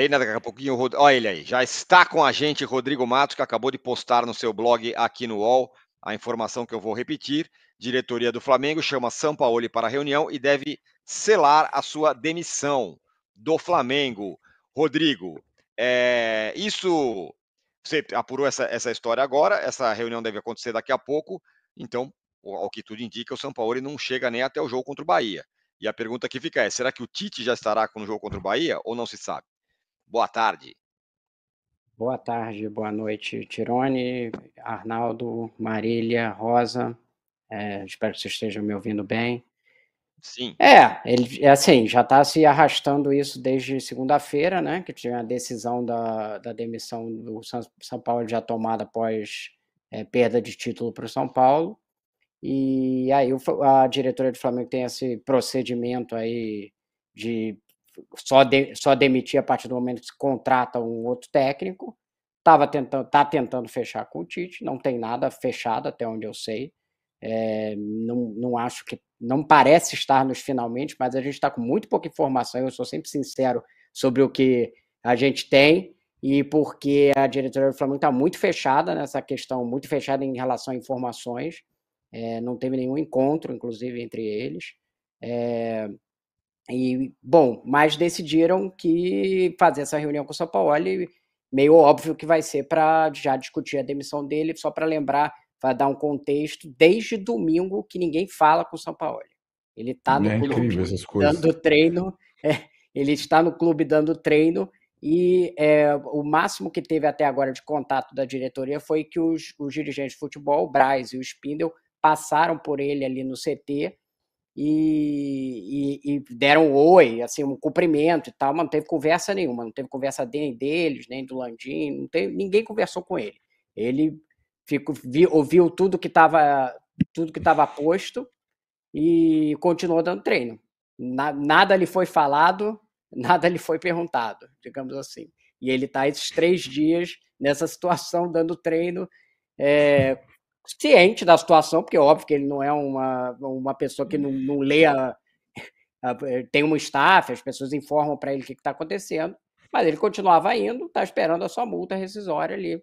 Ei, nada, né, daqui a pouquinho, Rod... olha ele aí, já está com a gente Rodrigo Matos, que acabou de postar no seu blog aqui no UOL a informação que eu vou repetir. Diretoria do Flamengo chama São Paulo para reunião e deve selar a sua demissão do Flamengo. Rodrigo, é... isso você apurou essa, essa história agora, essa reunião deve acontecer daqui a pouco, então, ao que tudo indica, o São Paulo não chega nem até o jogo contra o Bahia. E a pergunta que fica é: será que o Tite já estará com o jogo contra o Bahia ou não se sabe? Boa tarde. Boa tarde, boa noite, Tirone, Arnaldo, Marília, Rosa. É, espero que vocês estejam me ouvindo bem. Sim. É, ele, é assim, já está se arrastando isso desde segunda-feira, né? Que tinha a decisão da, da demissão do São, Paulo já tomada após é, perda de título para o São Paulo. E aí a diretoria do Flamengo tem esse procedimento aí de só, de, só demitir a partir do momento que se contrata um outro técnico. Tava tentando, tá tentando fechar com o Tite, não tem nada fechado até onde eu sei. É, não, não acho que não parece estar nos finalmente, mas a gente está com muito pouca informação. Eu sou sempre sincero sobre o que a gente tem e porque a diretoria do Flamengo está muito fechada nessa questão, muito fechada em relação a informações. É, não teve nenhum encontro, inclusive, entre eles. É, e, bom, mas decidiram que fazer essa reunião com o São Paulo, meio óbvio que vai ser para já discutir a demissão dele, só para lembrar, para dar um contexto, desde domingo que ninguém fala com o São Paulo. Ele está no é clube dando treino, é, ele está no clube dando treino, e é, o máximo que teve até agora de contato da diretoria foi que os, os dirigentes de futebol, o Braz e o Spindel, passaram por ele ali no CT e, e, e deram um oi, assim, um cumprimento e tal, mas não teve conversa nenhuma, não teve conversa nem deles, nem do Landim, não teve, ninguém conversou com ele. Ele ficou, ouviu tudo que estava tudo que estava posto e continuou dando treino. Na, nada lhe foi falado, nada lhe foi perguntado, digamos assim. E ele está esses três dias nessa situação dando treino é, ciente da situação, porque é óbvio que ele não é uma, uma pessoa que não, não lê a, a, eh, tem um staff, as pessoas informam para ele o que está acontecendo, mas ele continuava indo, está esperando a sua multa rescisória ali.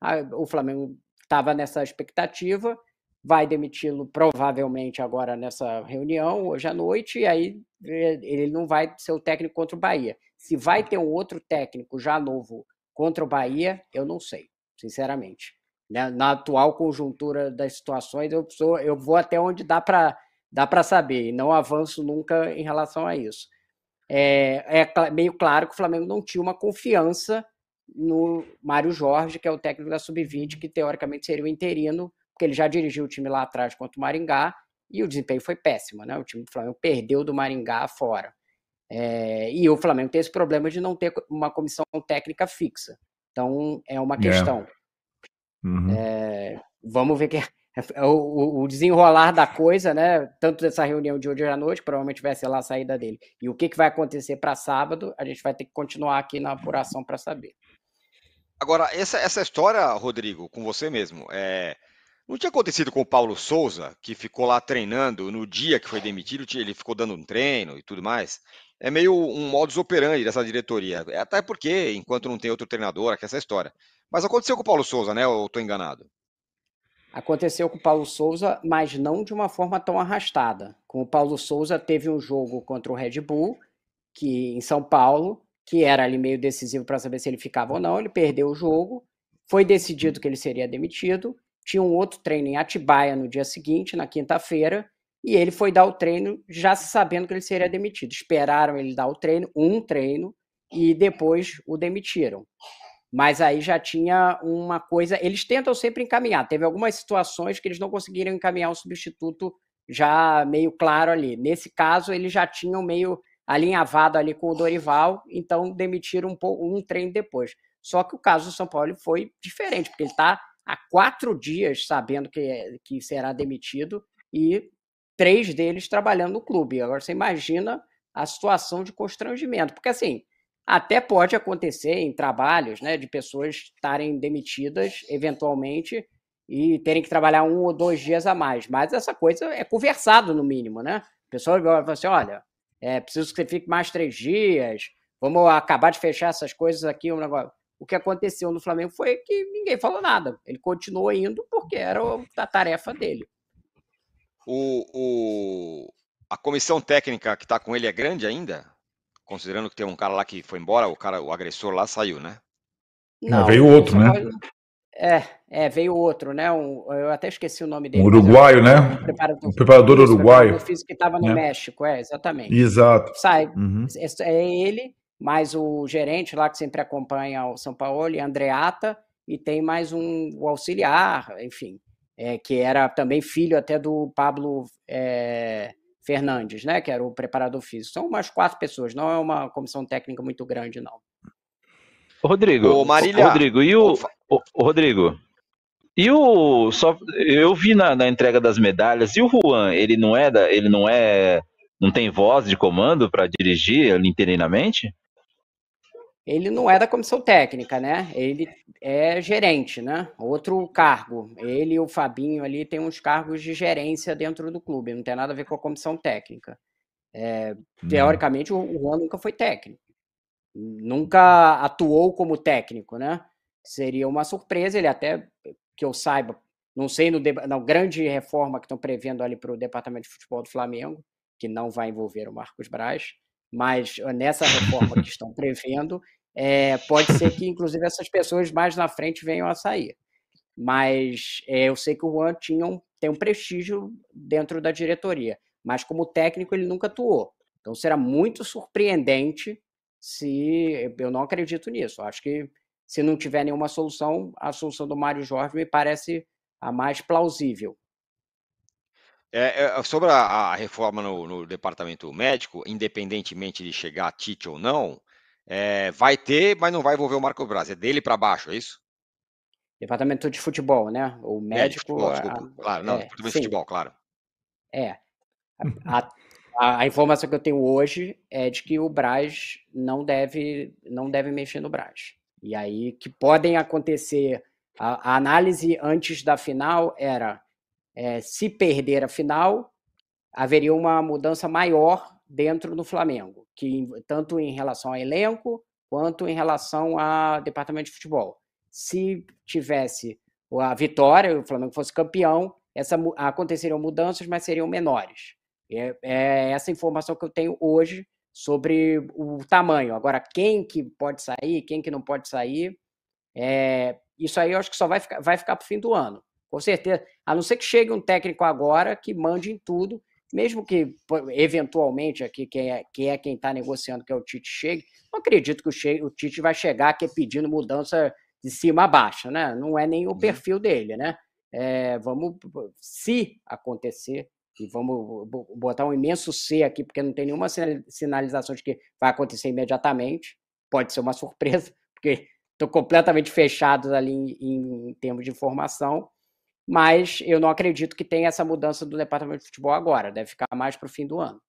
Ah, o Flamengo estava nessa expectativa, vai demiti-lo provavelmente agora nessa reunião, hoje à noite, e aí eh, ele não vai ser o técnico contra o Bahia. Se vai ter um outro técnico já novo contra o Bahia, eu não sei, sinceramente. Né? Na atual conjuntura das situações, eu, sou, eu vou até onde dá para dá para saber, e não avanço nunca em relação a isso. É, é meio claro que o Flamengo não tinha uma confiança no Mário Jorge, que é o técnico da Sub-20, que teoricamente seria o interino, porque ele já dirigiu o time lá atrás contra o Maringá, e o desempenho foi péssimo, né? O time do Flamengo perdeu do Maringá fora. É, e o Flamengo tem esse problema de não ter uma comissão técnica fixa. Então, é uma é. questão. Uhum. É, vamos ver que o, o, desenrolar da coisa, né? Tanto dessa reunião de hoje à noite, provavelmente vai ser lá a saída dele. E o que, que vai acontecer para sábado, a gente vai ter que continuar aqui na apuração para saber. Agora, essa, essa história, Rodrigo, com você mesmo, é, não tinha acontecido com o Paulo Souza, que ficou lá treinando no dia que foi demitido, ele ficou dando um treino e tudo mais. É meio um modus operandi dessa diretoria. É até porque, enquanto não tem outro treinador, aqui essa história. Mas aconteceu com o Paulo Souza, né? Ou estou enganado? Aconteceu com o Paulo Souza, mas não de uma forma tão arrastada. Com o Paulo Souza teve um jogo contra o Red Bull, que em São Paulo, que era ali meio decisivo para saber se ele ficava ou não. Ele perdeu o jogo, foi decidido que ele seria demitido. Tinha um outro treino em Atibaia no dia seguinte, na quinta-feira, e ele foi dar o treino já sabendo que ele seria demitido. Esperaram ele dar o treino, um treino, e depois o demitiram mas aí já tinha uma coisa. Eles tentam sempre encaminhar. Teve algumas situações que eles não conseguiram encaminhar um substituto já meio claro ali. Nesse caso, eles já tinham meio alinhavado ali com o Dorival, então demitiram um, um treino depois. Só que o caso do São Paulo foi diferente, porque ele está há quatro dias sabendo que, que será demitido e três deles trabalhando no clube. Agora você imagina a situação de constrangimento, porque assim até pode acontecer em trabalhos, né, de pessoas estarem demitidas eventualmente e terem que trabalhar um ou dois dias a mais. Mas essa coisa é conversado no mínimo, né? A pessoa falar assim, olha, é preciso que você fique mais três dias, vamos acabar de fechar essas coisas aqui, um negócio. O que aconteceu no Flamengo foi que ninguém falou nada. Ele continuou indo porque era a tarefa dele. O, o, a comissão técnica que está com ele é grande ainda? Considerando que tem um cara lá que foi embora, o cara, o agressor lá saiu, né? Não, Não veio outro, né? É, é, veio outro, né? Um, eu até esqueci o nome dele. Um é uruguaio, né? Um preparador, um preparador uruguaio. Eu físico que estava no é. México, é, exatamente. Exato. Sai, uhum. É, é, é ele, mais o gerente lá que sempre acompanha o São Paulo, Andreata, e tem mais um o auxiliar, enfim, é, que era também filho até do Pablo é, Fernandes, né, que era o preparador físico. São umas quatro pessoas, não é uma comissão técnica muito grande, não. Rodrigo, o Marília... Rodrigo, e o, o, o Rodrigo, e o só eu vi na, na, entrega das medalhas e o Juan, ele não é da, ele não é não tem voz de comando para dirigir inteiramente? ele não é da comissão técnica, né? Ele é gerente, né? Outro cargo. Ele e o Fabinho ali têm uns cargos de gerência dentro do clube, não tem nada a ver com a comissão técnica. É, uhum. teoricamente, o Juan nunca foi técnico. Nunca atuou como técnico, né? Seria uma surpresa, ele até, que eu saiba, não sei no na grande reforma que estão prevendo ali para o departamento de futebol do Flamengo, que não vai envolver o Marcos Braz, mas eh, nessa reforma que estão prevendo, é, pode ser que, inclusive, essas pessoas mais na frente venham a sair. Mas é, eu sei que o Juan tinha um, tem um prestígio dentro da diretoria, mas como técnico ele nunca atuou. Então será muito surpreendente se. Eu não acredito nisso. Acho que se não tiver nenhuma solução, a solução do Mário Jorge me parece a mais plausível. É, é, é, sobre a, a reforma no, no, departamento médico, independentemente de chegar a Tite ou não, é, vai ter, mas não vai envolver o Marcos Braz. É dele para baixo, é isso? Departamento de futebol, né? O médico. É, de futebol, é, a, claro, não, é, departamento de futebol, claro. É. A, a, a, informação que eu tenho hoje é de que o Braz não deve, não deve mexer no Braz. E aí que podem acontecer. a análise antes da final era é, se perder a final, haveria uma mudança maior dentro do Flamengo, que tanto em relação ao elenco quanto em relação ao departamento de futebol. Se tivesse a vitória, o Flamengo fosse campeão, essa, aconteceriam mudanças, mas seriam menores. É, é essa informação que eu tenho hoje sobre o tamanho. Agora, quem que pode sair, quem que não pode sair, é, isso aí eu acho que só vai ficar, vai ficar para o fim do ano com certeza. A não ser que chegue um técnico agora que mande em tudo, mesmo que eventualmente aqui quem é, quem é quem está negociando, que é o Tite, chegue, não acredito que o, che o Tite vai chegar aqui pedindo mudança de cima a baixo, né? Não é nem o uhum. perfil dele, né? É, vamos, se acontecer, e vamos botar um imenso C aqui, porque não tem nenhuma sinalização de que vai acontecer imediatamente, pode ser uma surpresa, porque estão completamente fechados ali em, em termos de informação, mas eu não acredito que tenha essa mudança do departamento de futebol agora, deve ficar mais para o fim do ano.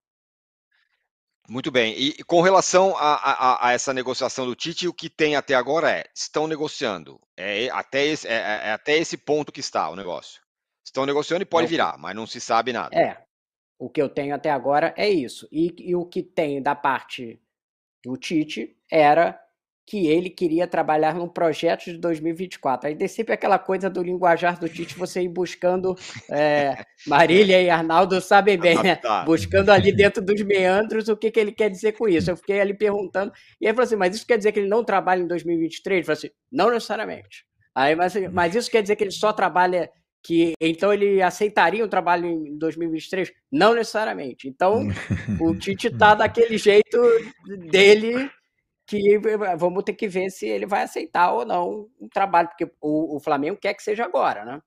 Muito bem. E com relação a, a, a, essa negociação do Tite, o que tem até agora é: estão negociando. É, é até esse, é, é, é até esse ponto que está o negócio. Estão negociando e pode virar, mas não se sabe nada. É. O que eu tenho até agora é isso. E, e o que tem da parte do Tite era que ele queria trabalhar num projeto de 2024. Aí tem sempre aquela coisa do linguajar do Tite, você ir buscando. É, Marília e Arnaldo sabem bem, né? Buscando ali dentro dos meandros o que, que ele quer dizer com isso. Eu fiquei ali perguntando. E ele falou assim: mas isso quer dizer que ele não trabalha em 2023? Eu falei assim: não necessariamente. Aí, mas, mas isso quer dizer que ele só trabalha que então ele aceitaria o trabalho em 2023? Não necessariamente. Então, o Tite está daquele jeito dele que vamos ter que ver se ele vai aceitar ou não um trabalho, porque o, o Flamengo quer que seja agora, né?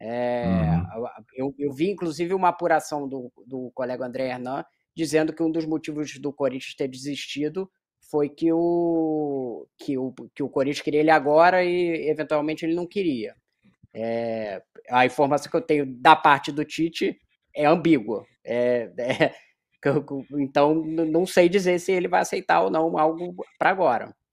É, uhum. eu, eu, vi, inclusive, uma apuração do, do colega André Hernan dizendo que um dos motivos do Corinthians ter desistido foi que o, que o, que o Corinthians queria ele agora e, eventualmente, ele não queria. É, a informação que eu tenho da parte do Tite é ambígua. É, é, então, não sei dizer se ele vai aceitar ou não algo para agora.